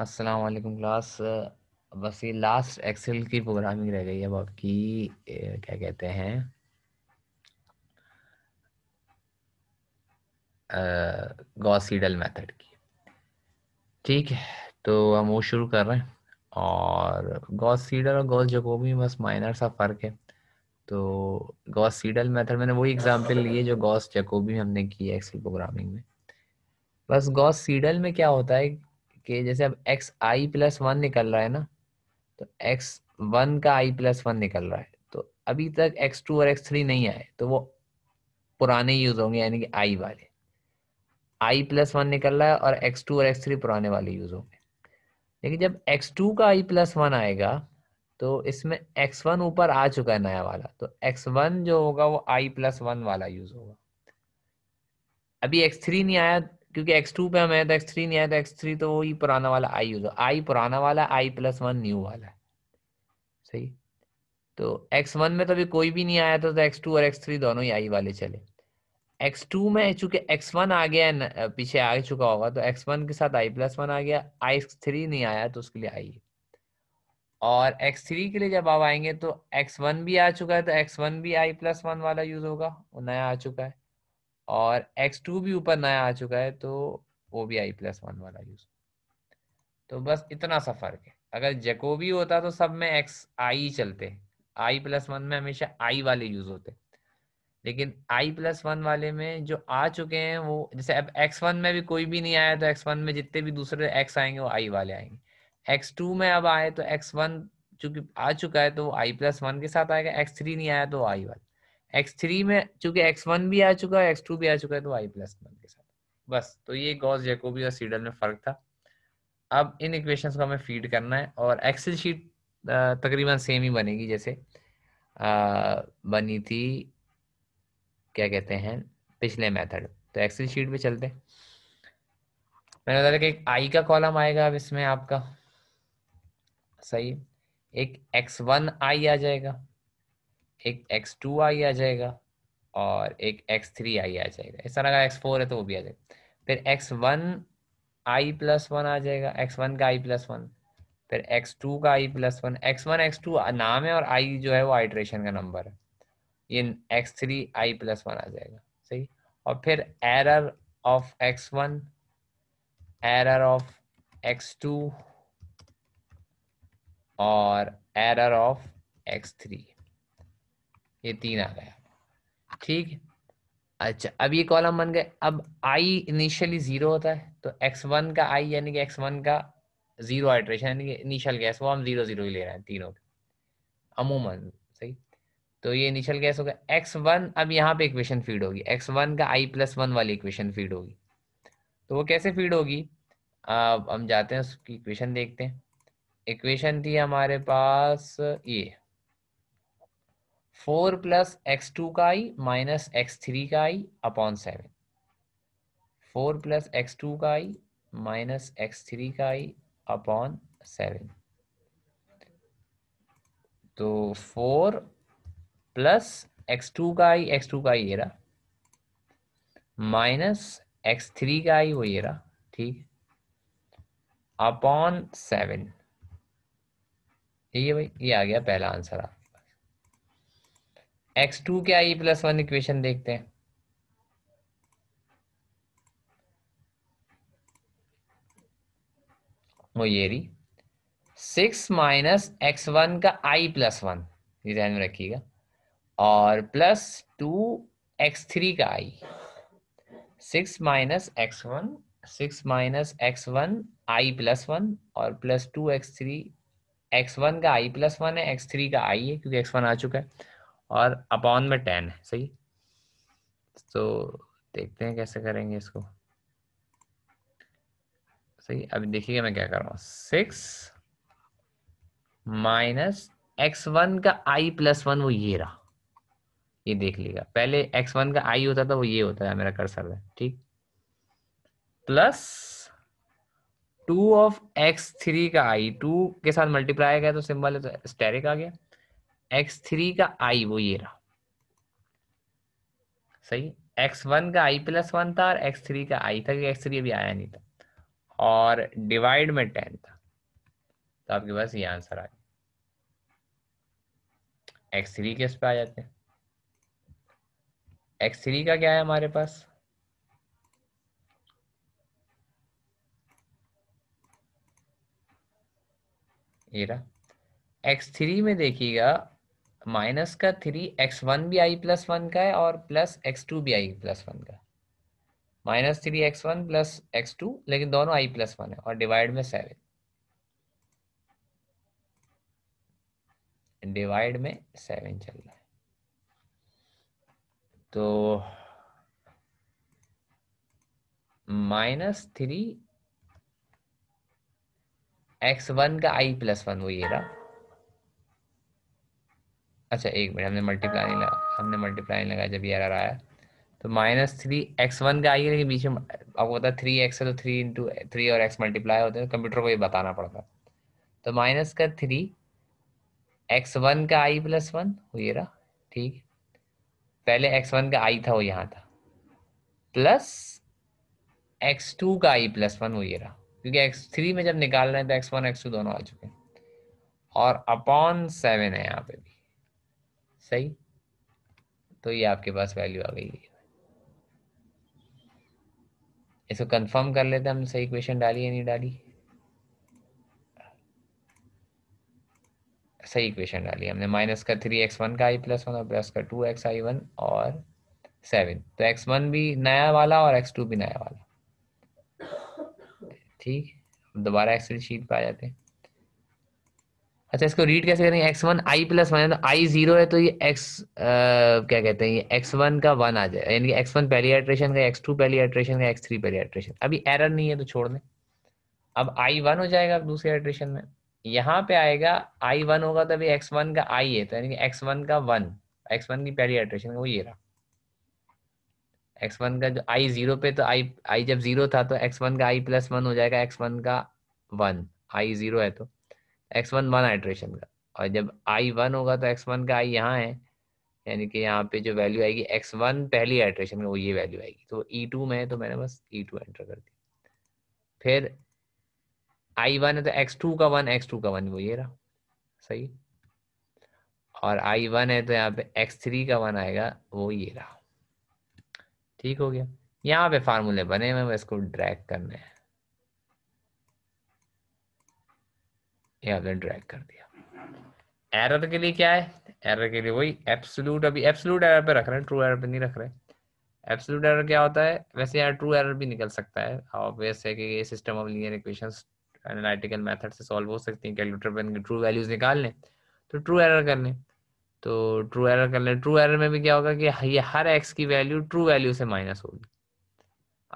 अस्सलाम वालेकुम क्लास बस ये लास्ट एक्सेल की प्रोग्रामिंग रह गई है अब आपकी क्या कहते हैं गॉसीडल मेथड की ठीक है तो हम वो शुरू कर रहे हैं और गॉस सीडल और गॉस जकोबी में बस माइनर सा फ़र्क है तो गॉस सीडल मेथड मैंने वही एग्जांपल लिए जो गॉस जकोबी हमने की है एक्सेल प्रोग्रामिंग में बस गॉस सीडल में क्या होता है कि जैसे अब एक्स आई प्लस वन निकल रहा है ना तो एक्स वन का आई प्लस वन निकल रहा है तो अभी तक एक्स टू और एक्स थ्री नहीं आए तो वो पुराने यूज होंगे यानी कि आई वाले आई प्लस वन निकल रहा है और एक्स टू और एक्स थ्री पुराने वाले यूज होंगे लेकिन जब एक्स टू का आई प्लस वन आएगा तो इसमें एक्स वन ऊपर आ चुका है नया वाला तो एक्स वन जो होगा वो आई प्लस वन वाला यूज होगा अभी एक्स थ्री नहीं आया क्योंकि एक्स टू पे हमें तो थ्री नहीं आया तो थ्री तो वही पुराना वाला आई यूज आई पुराना वाला आई प्लस वन न्यू वाला सही तो वन में तो अभी कोई भी नहीं आया था तो टू तो और एक्स थ्री दोनों ही आई वाले चले टू में चूंकि वन आ गया पीछे आ चुका होगा तो एक्स वन के साथ आई प्लस वन आ गया आई थ्री नहीं आया तो उसके लिए आई और एक्स थ्री के लिए जब आप आएंगे तो एक्स वन भी आ चुका है तो एक्स वन भी आई प्लस वन वाला यूज होगा वो नया आ चुका है और x2 भी ऊपर नया आ चुका है तो वो भी आई प्लस वन वाला यूज तो बस इतना सा फर्क है अगर जेकोबी होता तो सब में एक्स आई चलते आई प्लस वन में हमेशा आई वाले यूज होते लेकिन आई प्लस वन वाले में जो आ चुके हैं वो जैसे अब एक्स वन में भी कोई भी नहीं आया तो एक्स वन में जितने भी दूसरे एक्स आएंगे वो आई वाले आएंगे एक्स टू में अब आए तो एक्स वन चूंकि आ चुका है तो आई प्लस वन के साथ आएगा एक्स थ्री नहीं आया तो आई वाले एक्स थ्री में चूंकि एक्स वन भी आ चुका है एक्स टू भी आ चुका है तो वाई प्लस वन के साथ बस तो ये गॉस जैकोबी और सीडल में फर्क था अब इन इक्वेशन को हमें फीड करना है और एक्सेल शीट तकरीबन सेम ही बनेगी जैसे आ, बनी थी क्या कहते हैं पिछले मेथड तो एक्सेल शीट पे चलते मैंने बताया कि एक आई का कॉलम आएगा अब इसमें आपका सही एक एक्स वन आई आ जाएगा एक एक्स टू आई आ जाएगा और एक एक्स थ्री आई आ जाएगा इस तरह का एक्स फोर है तो वो भी आ जाएगा फिर X one I plus one आ जाएगा एक्स वन का आई प्लस वन फिर एक्स टू का I plus one X one X two नाम है और आई जो है वो आइट्रेशन का नंबर है ये X three I plus one आ जाएगा सही और फिर error of X one error of X two और एरर ऑफ एक्स थ्री ये तीन आ गया ठीक अच्छा अब ये कॉलम बन गए अब आई इनिशियली जीरो होता है तो एक्स वन का आई यानी कि एक्स वन का जीरो आइट्रेशन यानी कि इनिशियल गैस वो हम जीरो जीरो ही ले रहे हैं तीनों के अमूमन सही तो ये इनिशियल गैस होगा एक्स वन अब यहाँ पे इक्वेशन फीड होगी एक्स वन का आई प्लस वन वाली इक्वेशन फीड होगी तो वो कैसे फीड होगी अब हम जाते हैं उसकी इक्वेशन देखते हैं इक्वेशन थी हमारे पास ये फोर प्लस एक्स टू का आई माइनस एक्स थ्री का I upon seven four plus X two का आई माइनस एक्स थ्री का आई अपॉन सेवन तो फोर प्लस एक्स टू का आई एक्स टू का आई ये रहा माइनस एक्स थ्री का आई वो ये रहा ठीक अपॉन सेवन ये भाई ये आ गया पहला आंसर आप एक्स टू क्या ई प्लस वन इक्वेशन देखते हैं वो ये रही सिक्स माइनस एक्स वन का आई प्लस वन ये ध्यान में रखिएगा और प्लस टू एक्स थ्री का I six minus X one six minus X one I plus one और plus two X three X one का आई प्लस वन है एक्स थ्री का आई है क्योंकि एक्स वन आ चुका है और अपॉन में टेन है सही तो देखते हैं कैसे करेंगे इसको सही अभी देखिएगा मैं क्या कर रहा हूँ सिक्स माइनस एक्स वन का आई प्लस वन वो ये रहा ये देख लीजिएगा पहले एक्स वन का आई होता था वो ये होता है मेरा कर्सर है ठीक plus two of X three का आई टू के साथ मल्टीप्लाई गया तो सिंबल स्टेरिक तो आ गया एक्स थ्री का आई वो ये रहा सही एक्स वन का आई प्लस वन था और एक्स थ्री का आई था क्योंकि एक्स थ्री अभी आया नहीं था और डिवाइड में टेन था तो आपके पास ये आंसर आ गया एक्स थ्री के पे आ जाते एक्स थ्री का क्या है हमारे पास ये रहा एक्स थ्री में देखिएगा माइनस का थ्री एक्स वन भी आई प्लस वन का है और प्लस एक्स टू भी आई प्लस वन का minus three X one plus X two लेकिन दोनों आई प्लस वन है और डिवाइड में सेवन डिवाइड में सेवन चल रहा है तो माइनस थ्री एक्स वन का आई प्लस वन वो ये रहा अच्छा एक मिनट हमने मल्टीप्लाई नहीं लगा हमने मल्टीप्लाई नहीं लगाया जब ये एरर आया तो माइनस थ्री एक्स वन का आई है लेकिन बीच में आपको पता है थ्री एक्स है तो थ्री इंटू थ्री और एक्स मल्टीप्लाई होते हैं कंप्यूटर तो को ये बताना पड़ता है तो माइनस का थ्री एक्स वन का आई प्लस वन हो ये रहा ठीक पहले एक्स वन का आई था वो यहाँ था प्लस एक्स टू का आई प्लस वन हो ये रहा क्योंकि एक्स थ्री में जब निकाल रहे हैं तो एक्स वन एक्स टू दोनों आ चुके हैं और अपॉन सेवन है यहाँ पे सही तो ये आपके पास वैल्यू आ गई है इसको कंफर्म कर लेते हमने सही इक्वेशन डाली या नहीं डाली सही इक्वेशन डाली हमने माइनस का थ्री एक्स वन का आई प्लस वन और प्लस का टू एक्स आई वन और सेवन तो एक्स वन भी नया वाला और एक्स टू भी नया वाला ठीक दोबारा एक्सेल शीट पर आ जाते हैं अच्छा इसको रीड कैसे करेंगे X one I plus one तो आई जीरो है तो ये एक्स क्या कहते हैं ये एक्स वन का वन आ जाए यानी एक्स वन पहली एट्रेशन का एक्स टू पहली एट्रेशन का एक्स थ्री पहली एट्रेशन अभी एरर नहीं है तो छोड़ दें अब आई वन हो जाएगा दूसरे एट्रेशन में यहाँ पे आएगा आई वन होगा तो अभी एक्स वन का आई है तो यानी कि एक्स वन का वन एक्स वन की पहली एट्रेशन का वो ये रहा एक्स वन का जो आई जीरो पे तो आई आई जब जीरो था तो एक्स वन का आई प्लस वन हो जाएगा एक्स वन का वन आई जीरो है तो एक्स वन वन आइट्रेशन का और जब आई वन होगा तो एक्स वन का आई यहाँ है यानी कि यहाँ पे जो वैल्यू आएगी एक्स वन पहली आइट्रेशन में वो ये वैल्यू आएगी तो ई e टू में है तो मैंने बस ई टू एंटर कर दिया फिर आई वन है तो एक्स टू का वन एक्स टू का वन वो ये रहा सही और आई वन है तो यहाँ पे एक्स थ्री का वन आएगा वो ये रहा ठीक हो गया यहाँ पे फार्मूले बने हुए इसको ड्रैग करने है ये अगर ड्रैग कर दिया एरर के लिए क्या है एरर के लिए वही एब्सोल्यूट अभी एब्सोल्यूट एरर पे रख रहे हैं ट्रू एरर पे नहीं रख रहे एब्सोल्यूट एरर क्या होता है वैसे यार ट्रू एरर भी निकल सकता है ऑब्वियस है कि ये system of linear equations analytical method से सॉल्व हो सकती हैं कैलकुलेटर पर इनके ट्रू वैल्यूज निकाल लें तो ट्रू एरर कर लें तो ट्रू एरर कर लें ट्रू एरर में भी क्या होगा कि ये हर एक्स की वैल्यू ट्रू वैल्यू से माइनस होगी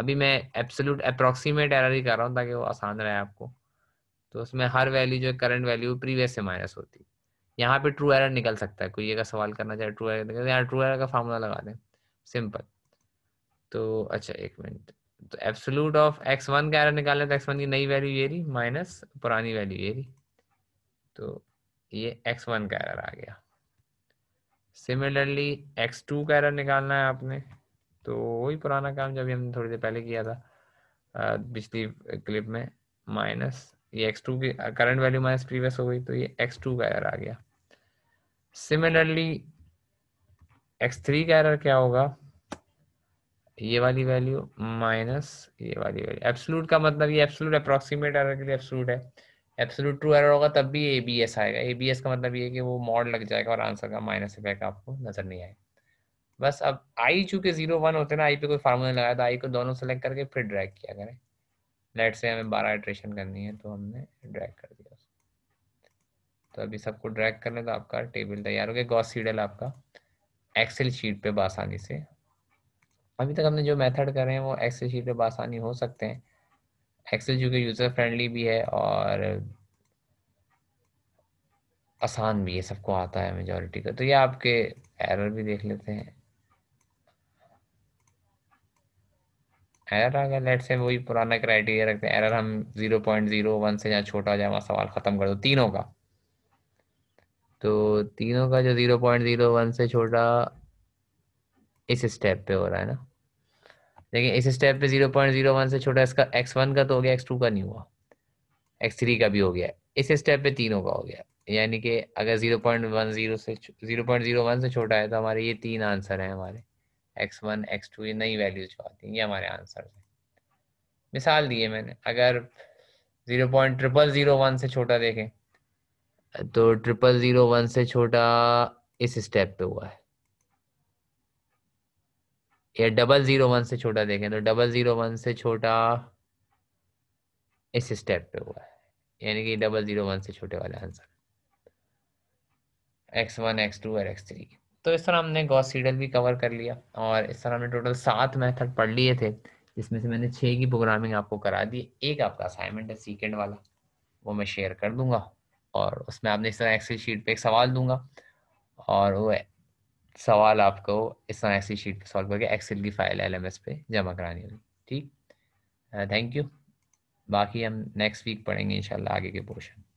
अभी मैं एब्सोल्यूट अप्रोक्सीमेट एरर ही कर रहा हूँ ताकि वो आसान रहे आपको तो उसमें हर वैल्यू जो करंट वैल्यू प्रीवियस से माइनस होती है यहाँ पे ट्रू एरर निकल सकता है कोई ये का सवाल करना चाहे ट्रू एरर निकल यहाँ ट्रू एरर का फार्मूला लगा दें सिंपल तो अच्छा एक मिनट तो एब्सोलूट ऑफ एक्स वन का एरर निकालना तो एक्स वन की नई वैल्यू ये रही माइनस पुरानी वैल्यू ये रही तो ये एक्स वन का एरर आ गया सिमिलरली एक्स टू का एरर निकालना है आपने तो वही पुराना काम जब हमने थोड़ी देर पहले किया था पिछली क्लिप में माइनस ये एक्स टू की करंट वैल्यू माइनस प्रीवियस हो गई तो ये एक्स टू का एरर आ गया सिमिलरली एक्स थ्री का एरर क्या होगा ये वाली वैल्यू माइनस ये वाली वैल्यू एब्सोलूट का मतलब ये एब्सोलूट अप्रोक्सीमेट एरर के लिए एब्सोलूट है एब्सोलूट ट्रू एरर होगा तब भी ए बी एस आएगा ए बी एस का मतलब ये है कि वो मॉड लग जाएगा और आंसर का माइनस इफेक्ट आपको नजर नहीं आएगा बस अब आई चूंकि जीरो वन होते हैं ना आई पे कोई फार्मूला लगाया था तो आई को दोनों सेलेक्ट करके फिर ड्रैग किया करें लेट से हमें बारह इटरेशन करनी है तो हमने ड्रैग कर दिया तो अभी सबको ड्रैग करने तो आपका टेबल तैयार हो गया गॉस सीडल आपका एक्सेल शीट पे बासानी से अभी तक हमने जो मेथड कर रहे हैं वो एक्सेल शीट पे बासानी हो सकते हैं एक्सेल कि यूज़र फ्रेंडली भी है और आसान भी है सबको आता है मेजोरिटी का तो ये आपके एरर भी देख लेते हैं एरर अगर लेट से वही पुराना क्राइटेरिया रखते हैं एरर हम जीरो पॉइंट जीरो वन से जहाँ छोटा हो जाए वहाँ सवाल ख़त्म कर दो तीनों का तो तीनों का जो जीरो पॉइंट जीरो वन से छोटा इस स्टेप पे हो रहा है ना लेकिन इस स्टेप पे जीरो पॉइंट जीरो वन से छोटा इसका एक्स वन का तो हो गया एक्स टू का नहीं हुआ एक्स थ्री का भी हो गया इस स्टेप पे तीनों का हो गया यानी कि अगर जीरो पॉइंट वन जीरो से जीरो पॉइंट जीरो वन से छोटा है तो हमारे ये तीन आंसर हैं हमारे एक्स वन एक्स टू ये नई वैल्यूज जो आती हैं ये हमारे आंसर हैं मिसाल दिए मैंने अगर zero point triple zero one से छोटा देखें तो ट्रिपल ज़ीरो वन से छोटा इस स्टेप पे हुआ है या डबल ज़ीरो वन से छोटा देखें तो डबल ज़ीरो वन से छोटा इस स्टेप पे हुआ है यानी कि डबल ज़ीरो वन से छोटे वाला answer X one X two और एक्स थ्री तो इस तरह हमने गॉस सीडल भी कवर कर लिया और इस तरह हमने टोटल सात मेथड पढ़ लिए थे जिसमें से मैंने छः की प्रोग्रामिंग आपको करा दी एक आपका असाइनमेंट है सीकेंड वाला वो मैं शेयर कर दूंगा और उसमें आपने इस तरह एक्सेल शीट पे एक सवाल दूंगा और वो सवाल आपको इस तरह एक्सेल शीट पे सॉल्व करके एक्सेल की फाइल एल पे जमा करानी होगी ठीक थैंक uh, यू बाकी हम नेक्स्ट वीक पढ़ेंगे इंशाल्लाह आगे के पोर्शन